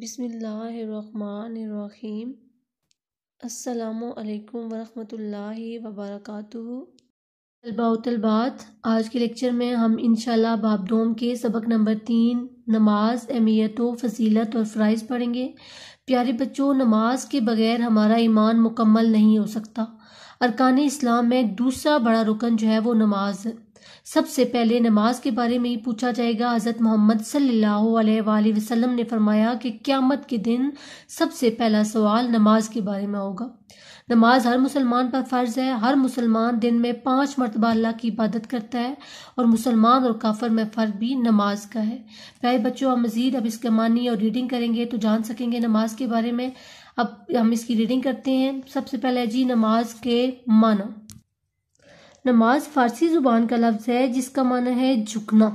बिसमीम् अल्लाम वरहमतुल्लाहि वबरकातुहु तलबा तलबात आज के लेक्चर में हम इनशाला बाब दोम के सबक नंबर तीन नमाज अहमियत फजीलत और फ़राइज़ पढ़ेंगे प्यारे बच्चों नमाज के बगैर हमारा ईमान मुकम्मल नहीं हो सकता अरकान इस्लाम में दूसरा बड़ा रुकन जो है वो नमाज है सबसे पहले नमाज के बारे में ही पूछा जाएगा हज़रत मोहम्मद सल्लल्लाहु वसल्लम ने फरमाया कि क़्यामत के दिन सबसे पहला सवाल नमाज के बारे में होगा नमाज हर मुसलमान पर फ़र्ज़ है हर मुसलमान दिन में पाँच मरतबा अल्लाह की इबादत करता है और मुसलमान और काफर में फ़र्क भी नमाज का है प्यारे बच्चों आप मज़ीद अब इसके मानी और रीडिंग करेंगे तो जान सकेंगे नमाज के बारे में अब हम इसकी रीडिंग करते हैं सबसे पहले जी नमाज के माना नमाज फारसी ज़ुबान का लफ्ज़ है जिसका माना है झुकना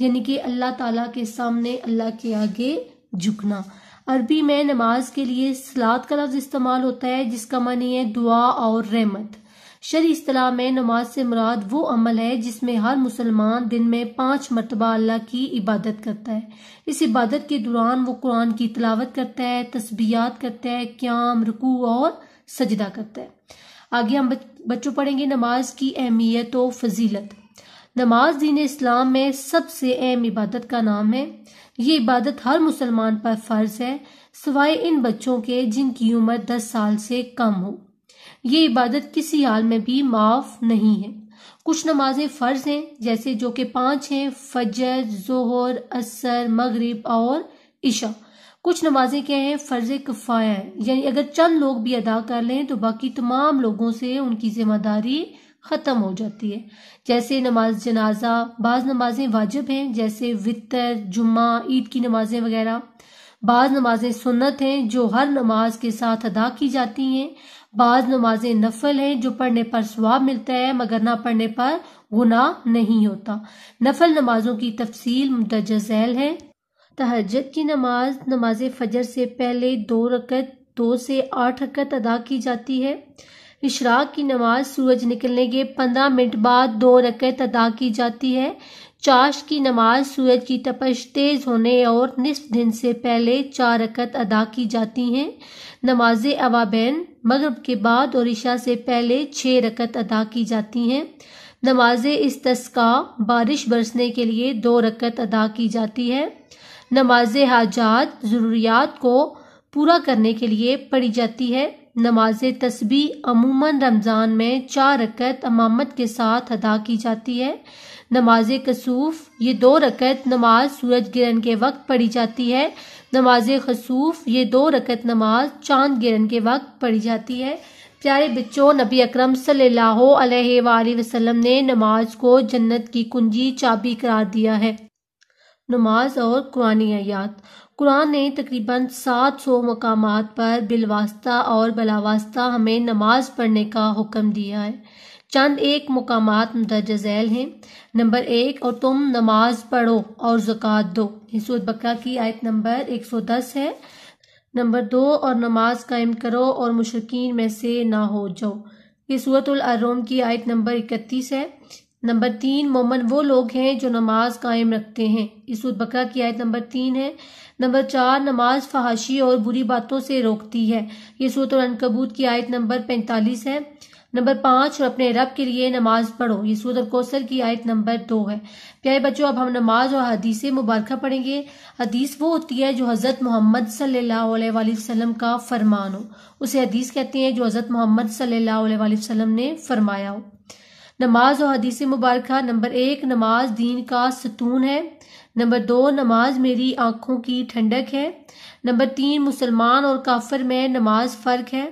यानी कि अल्लाह ताला के सामने अल्लाह के आगे झुकना अरबी में नमाज के लिए सलाद का लफ्ज़ इस्तेमाल होता है जिसका मानी है दुआ और रहमत शरी असलाह में नमाज से मुराद वो अमल है जिसमें हर मुसलमान दिन में पांच मरतबा अल्लाह की इबादत करता है इस इबादत के दौरान वो कुरान की तलावत करता है तस्बियात करता है क्याम रकू और सजदा करता है आगे हम बच्चों पढ़ेंगे नमाज की अहमियत और फजीलत नमाज दीन इस्लाम में सबसे अहम इबादत का नाम है ये इबादत हर मुसलमान पर फर्ज है सिवाय इन बच्चों के जिनकी उम्र दस साल से कम हो ये इबादत किसी हाल में भी माफ नहीं है कुछ नमाजें फर्ज हैं जैसे जो कि पांच हैं फजर जोहर असर मगरिब और ईशा कुछ नमाजें क्या हैं फर्ज कफाया है यानी अगर चंद लोग भी अदा कर लें तो बाकी तमाम लोगों से उनकी जिम्मेदारी ख़त्म हो जाती है जैसे नमाज जनाजा बाज़ नमाजें वाजिब हैं जैसे वितर जुम्मा ईद की नमाजें वगैरह बाज़ नमाजें सुन्नत हैं जो हर नमाज के साथ अदा की जाती हैं बाज़ नमाजें नफल हैं जो पढ़ने पर स्वाब मिलता है मगर ना पढ़ने पर गुनाह नहीं होता नफल नमाजों की तफसील जैल है तहजद की नमाज नमाज फजर से पहले दो रकत दो से आठ रकत अदा की जाती है इशराक की नमाज सूरज निकलने के पंद्रह मिनट बाद दो रकत अदा की जाती है चाश की नमाज सूरज की तपश तेज होने और निसफ दिन से पहले चार रकत अदा की जाती हैं नमाज अवाबैन मगरब के बाद और ईशा से पहले छः रकत अदा की जाती हैं नमाज इस्तस्का बारिश बरसने के लिए दो रकत अदा की जाती है नमाज हाजात ज़रूरियात को पूरा करने के लिए पढ़ी जाती है नमाज तस्बी अमूमन रमज़ान में चार रकत अमामत के साथ अदा की जाती है नमाज कसूफ ये दो रकत नमाज सूरज गिरन के वक्त पढ़ी जाती है नमाज खसूफ ये दो रकत नमाज चांद गिरन के वक्त पढ़ी जाती है प्यारे बच्चों नबी अक्रम सल्लल्लाहु अलैहि वसल्लम ने नमाज को जन्नत की कुंजी चाबी करार दिया है नमाज और कुरानी आयात कुरान ने तकरीबन 700 मकाम पर बिलवास्ता और बलावास्ता हमें नमाज पढ़ने का हुक्म दिया है चंद एक मकाम मदरज झैल हैं नंबर एक और तुम नमाज पढ़ो और जुक़ात दो सूरत बकरा की आयत नंबर 110 है नंबर दो और नमाज कायम करो और मुशरकिन में से ना हो जाओ ये सूरत की आयत नंबर इकतीस है नंबर तीन मोमन वो लोग हैं जो नमाज कायम रखते हैं इस बकरा की आयत नंबर तीन है नंबर चार नमाज फहाशी और बुरी बातों से रोकती है ये और अनकबूत की आयत नंबर पैंतालीस है नंबर पांच और अपने रब के लिए नमाज पढ़ो ये और कौसर की आयत नंबर दो है प्यारे बच्चों अब हम नमाज और हदीस मुबारक पढ़ेंगे हदीस वो होती है जो हज़रत मोहम्मद सल्लाम का फरमान हो उसे हदीस कहते हैं जो हज़रत मोहम्मद सल्लाम ने फरमाया हो नमाज और हदीस मुबारक नंबर एक नमाज दीन का सतून है नंबर दो नमाज मेरी आँखों की ठंडक है नंबर तीन मुसलमान और काफर में नमाज फ़र्क है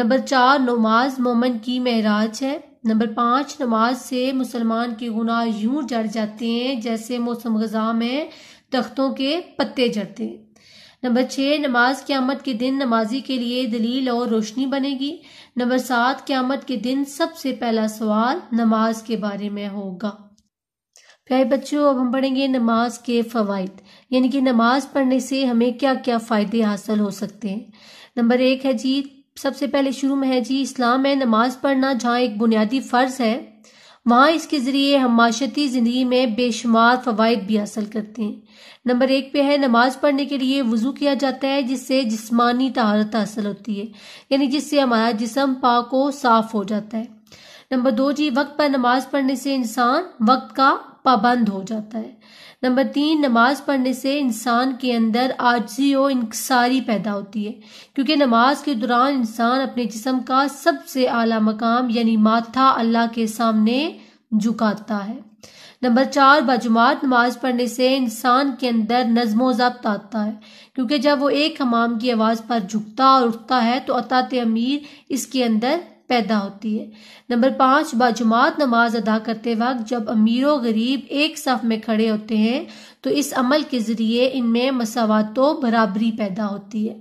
नंबर चार नमाज मोमन की महराज है नंबर पाँच नमाज से मुसलमान के गुनाह यूं जड़ जाते हैं जैसे मौसम गजा में तख्तों के पत्ते जड़ते हैं नंबर छः नमाज क़्यामत के दिन नमाजी के लिए दलील और रोशनी बनेगी नंबर सात क़्यामत के दिन सबसे पहला सवाल नमाज के बारे में होगा प्यारे बच्चों अब हम पढ़ेंगे नमाज के फ़वाद यानी कि नमाज पढ़ने से हमें क्या क्या फ़ायदे हासिल हो सकते हैं नंबर एक है जी सबसे पहले शुरू में है जी इस्लाम में नमाज पढ़ना जहाँ एक बुनियादी फ़र्ज़ है वहाँ इसके ज़रिए हम माशती ज़िंदगी में बेशुमार फ़वाद भी हासिल करते हैं नंबर एक पे है नमाज पढ़ने के लिए वज़ू किया जाता है जिससे जिस्मानी तहारत हासिल होती है यानी जिससे हमारा जिसम पाक को साफ़ हो जाता है नंबर दो जी वक्त पर नमाज पढ़ने से इंसान वक्त का पाबंद हो जाता है नंबर तीन नमाज पढ़ने से इंसान के अंदर आजी और इंकसारी पैदा होती है क्योंकि नमाज के दौरान इंसान अपने जिसम का सबसे आला मकाम यानी माथा अल्लाह के सामने झुकाता है नंबर चार बाजुमात नमाज पढ़ने से इंसान के अंदर नज्म जब्त आता है क्योंकि जब वो एक हमाम की आवाज़ पर झुकता और उठता है तो अतात अमीर इसके अंदर पैदा होती है नंबर पांच बाजुमात नमाज अदा करते वक्त जब अमीर गरीब एक सफ में खड़े होते हैं तो इस अमल के ज़रिए इनमें मसावत बराबरी पैदा होती है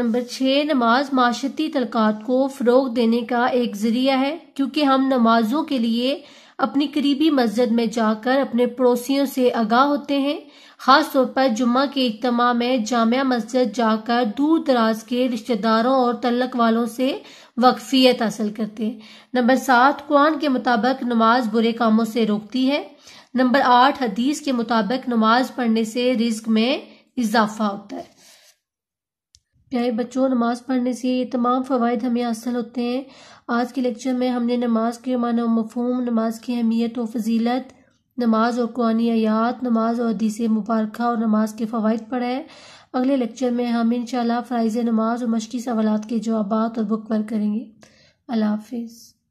नंबर छः नमाज माशती तलक़ात को फ़रोग देने का एक ज़रिया है क्योंकि हम नमाजों के लिए अपनी करीबी मस्जिद में जाकर अपने पड़ोसियों से आगाह होते हैं खास तौर पर जुम्मा के इज्तम में जामिया मस्जिद जाकर दूर दराज के रिश्तेदारों और तलक वालों से वक्फियत हासिल करते हैं नंबर सात कुरान के मुताबिक नमाज बुरे कामों से रोकती है नंबर आठ हदीस के मुताबिक नमाज पढ़ने से रिज्क में इजाफा होता है प्यारे बच्चों नमाज पढ़ने से ये तमाम फ़वाद हमें हासिल होते हैं आज के लेक्चर में हमने नमाज के मान मफहम नमाज की अहमियत और फजीलत नमाज और कुरानी आयात नमाज और हदीस मुबारक और नमाज के फ़वाद पढ़े अगले लेक्चर में हम इन फ़राइज़ नमाज और मशक़ी सवाल के जवाब और बुक पर करेंगे अल्लाह हाफिज़